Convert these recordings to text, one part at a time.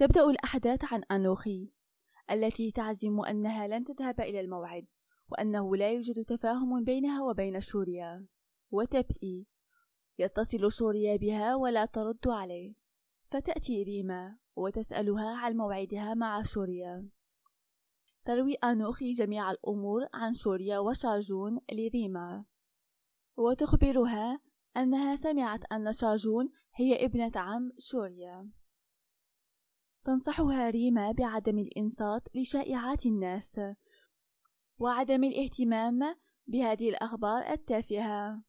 تبدأ الأحداث عن أنوخي التي تعزم أنها لن تذهب إلى الموعد وأنه لا يوجد تفاهم بينها وبين شوريا وتبكي يتصل شوريا بها ولا ترد عليه فتأتي ريما وتسألها عن موعدها مع شوريا تروي أنوخي جميع الأمور عن شوريا وشاجون لريما وتخبرها أنها سمعت أن شاجون هي ابنة عم شوريا تنصحها ريما بعدم الإنصات لشائعات الناس وعدم الاهتمام بهذه الأخبار التافهة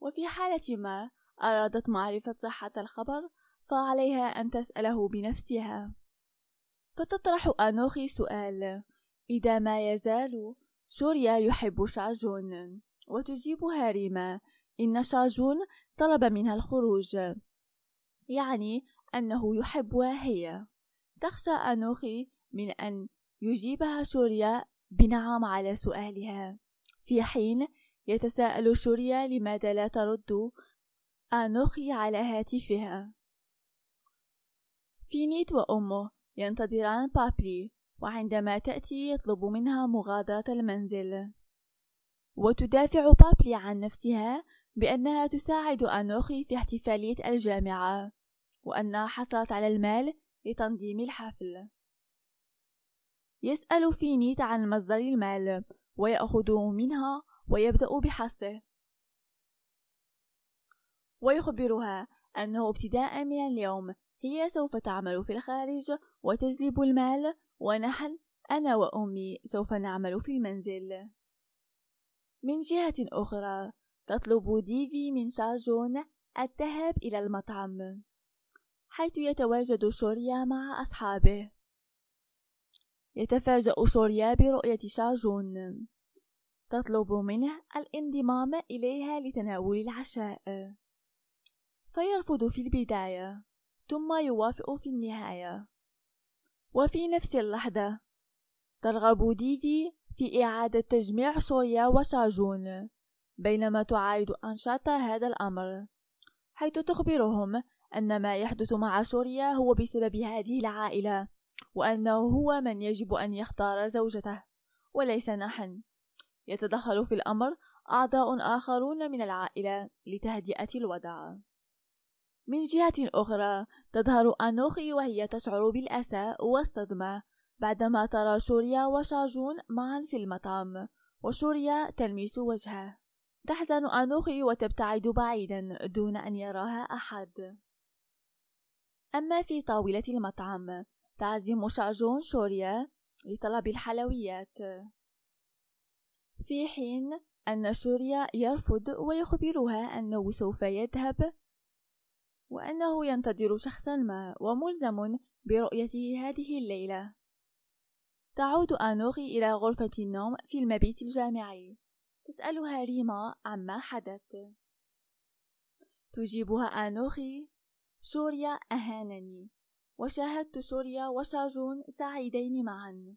وفي حالة ما أرادت معرفة صحة الخبر فعليها أن تسأله بنفسها فتطرح أنوخي سؤال إذا ما يزال سوريا يحب شاجون وتجيبها ريما إن شاجون طلب منها الخروج يعني أنه يحبها هي تخشى أنوخي من أن يجيبها شوريا بنعم على سؤالها في حين يتساءل شوريا لماذا لا ترد أنوخي على هاتفها فينيت وأمه ينتظران بابلي وعندما تأتي يطلب منها مغادرة المنزل وتدافع بابلي عن نفسها بأنها تساعد أنوخي في احتفالية الجامعة وأنها حصلت على المال لتنظيم الحفل يسأل فينيت عن مصدر المال ويأخذه منها ويبدأ بحصه ويخبرها أنه ابتداء من اليوم هي سوف تعمل في الخارج وتجلب المال ونحن أنا وأمي سوف نعمل في المنزل من جهة أخرى تطلب ديفي من شاجون الذهاب إلى المطعم حيث يتواجد شوريا مع أصحابه يتفاجأ شوريا برؤية شاجون تطلب منه الانضمام إليها لتناول العشاء فيرفض في البداية ثم يوافق في النهاية وفي نفس اللحظة ترغب ديفي في إعادة تجميع شوريا وشاجون بينما تعارض أنشطة هذا الأمر حيث تخبرهم أن ما يحدث مع سوريا هو بسبب هذه العائلة وأنه هو من يجب أن يختار زوجته وليس نحن يتدخل في الأمر أعضاء آخرون من العائلة لتهدئة الوضع من جهة أخرى تظهر أنوخي وهي تشعر بالأسى والصدمة بعدما ترى سوريا وشاجون معا في المطعم وسوريا تلمس وجهه تحزن أنوخي وتبتعد بعيدا دون أن يراها أحد أما في طاولة المطعم تعزم شاجون شوريا لطلب الحلويات في حين أن شوريا يرفض ويخبرها أنه سوف يذهب وأنه ينتظر شخصا ما وملزم برؤيته هذه الليلة تعود أنوغي إلى غرفة النوم في المبيت الجامعي تسألها ريما عما حدث تجيبها أنوخي سوريا أهانني وشاهدت سوريا وشاجون سعيدين معا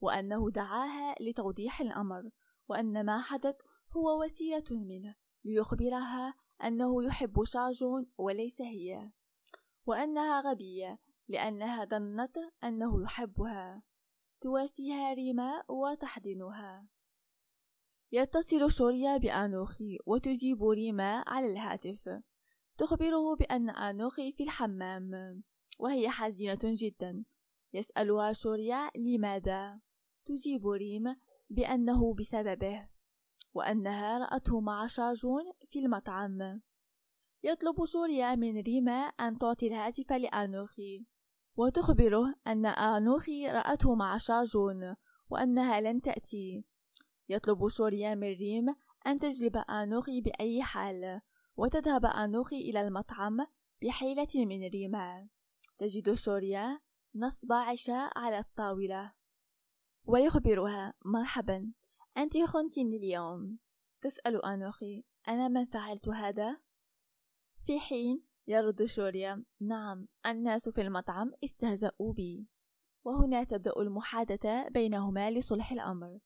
وأنه دعاها لتوضيح الأمر وأن ما حدث هو وسيلة منه ليخبرها أنه يحب شاجون وليس هي وأنها غبية لأنها ظنت أنه يحبها تواسيها ريما وتحضنها يتصل شوريا بأنوخي وتجيب ريما على الهاتف تخبره بأن آنوخي في الحمام وهي حزينة جدا يسألها شوريا لماذا تجيب ريم بأنه بسببه وأنها رأته مع شاجون في المطعم يطلب شوريا من ريما أن تعطي الهاتف لآنوخي وتخبره أن آنوخي رأته مع شاجون وأنها لن تأتي يطلب شوريا من ريم أن تجلب آنوخي بأي حال وتذهب أنوخي إلى المطعم بحيلة من ريمان تجد شوريا نصب عشاء على الطاولة ويخبرها مرحبا أنت خنتني اليوم تسأل أنوخي أنا من فعلت هذا؟ في حين يرد شوريا نعم الناس في المطعم استهزأوا بي وهنا تبدأ المحادثة بينهما لصلح الأمر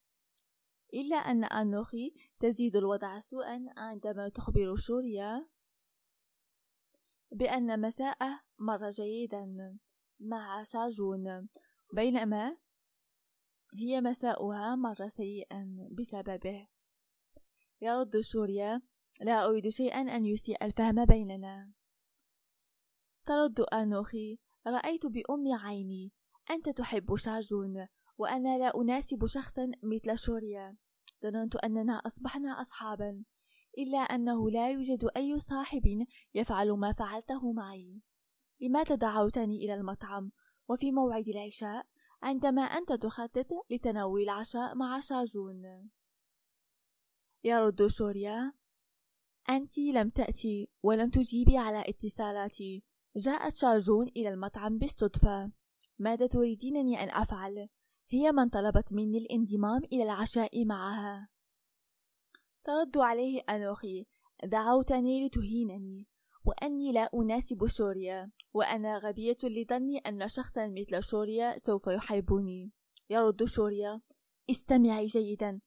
إلا أن أنوخي تزيد الوضع سوءا عندما تخبر شوريا بأن مساءه مر جيدا مع شاجون بينما هي مساؤها مر سيئا بسببه يرد شوريا لا أريد شيئا أن يسيء الفهم بيننا ترد أنوخي رأيت بأم عيني أنت تحب شاجون وأنا لا أناسب شخصا مثل شوريا ظننت أننا أصبحنا أصحابا إلا أنه لا يوجد أي صاحب يفعل ما فعلته معي لماذا دعوتني إلى المطعم وفي موعد العشاء عندما أنت تخطط لتناول العشاء مع شاجون يرد شوريا أنت لم تأتي ولم تجيبي على اتصالاتي جاءت شاجون إلى المطعم بالصدفة ماذا تريدينني أن أفعل؟ هي من طلبت مني الانضمام إلى العشاء معها ترد عليه أنوخي دعوتني لتهينني وأني لا أناسب شوريا وأنا غبية لظني أن شخصا مثل شوريا سوف يحبني يرد شوريا استمعي جيدا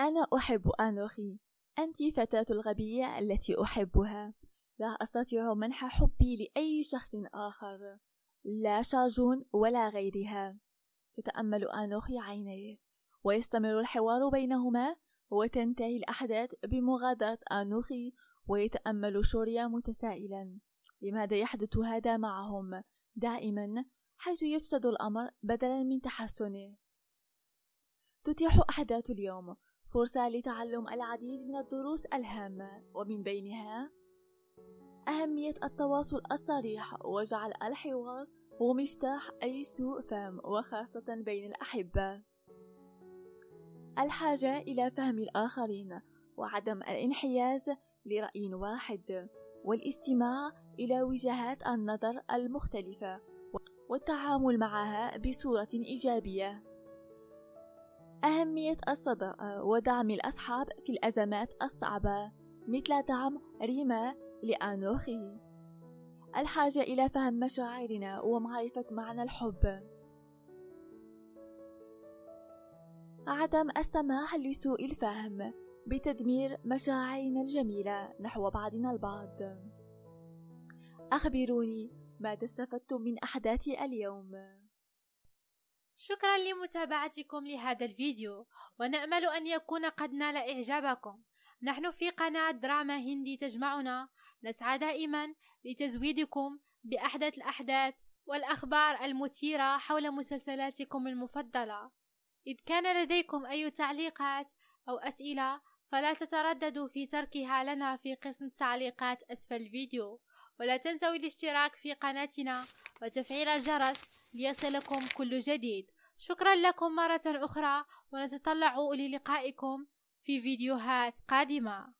أنا أحب أنوخي أنت فتاة الغبية التي أحبها لا أستطيع منح حبي لأي شخص آخر لا شاجون ولا غيرها يتأمل أنوخ عينيه ويستمر الحوار بينهما وتنتهي الأحداث بمغادرة أنوخي ويتأمل شوريا متسائلا لماذا يحدث هذا معهم دائما حيث يفسد الأمر بدلا من تحسنه تتيح أحداث اليوم فرصة لتعلم العديد من الدروس الهامة ومن بينها أهمية التواصل الصريح وجعل الحوار ومفتاح أي سوء فهم وخاصة بين الأحبة الحاجة إلى فهم الآخرين وعدم الانحياز لرأي واحد والاستماع إلى وجهات النظر المختلفة والتعامل معها بصورة إيجابية أهمية الصداقة ودعم الأصحاب في الأزمات الصعبة مثل دعم ريما لأنوخي الحاجة إلى فهم مشاعرنا ومعرفة معنى الحب عدم السماح لسوء الفهم بتدمير مشاعرنا الجميلة نحو بعضنا البعض أخبروني ماذا استفدتم من أحداث اليوم شكرا لمتابعتكم لهذا الفيديو ونأمل أن يكون قد نال إعجابكم نحن في قناة دراما هندي تجمعنا نسعى دائما لتزويدكم بأحدث الأحداث والأخبار المثيرة حول مسلسلاتكم المفضلة إذ كان لديكم أي تعليقات أو أسئلة فلا تترددوا في تركها لنا في قسم التعليقات أسفل الفيديو ولا تنسوا الاشتراك في قناتنا وتفعيل الجرس ليصلكم كل جديد شكرا لكم مرة أخرى ونتطلع للقائكم في فيديوهات قادمة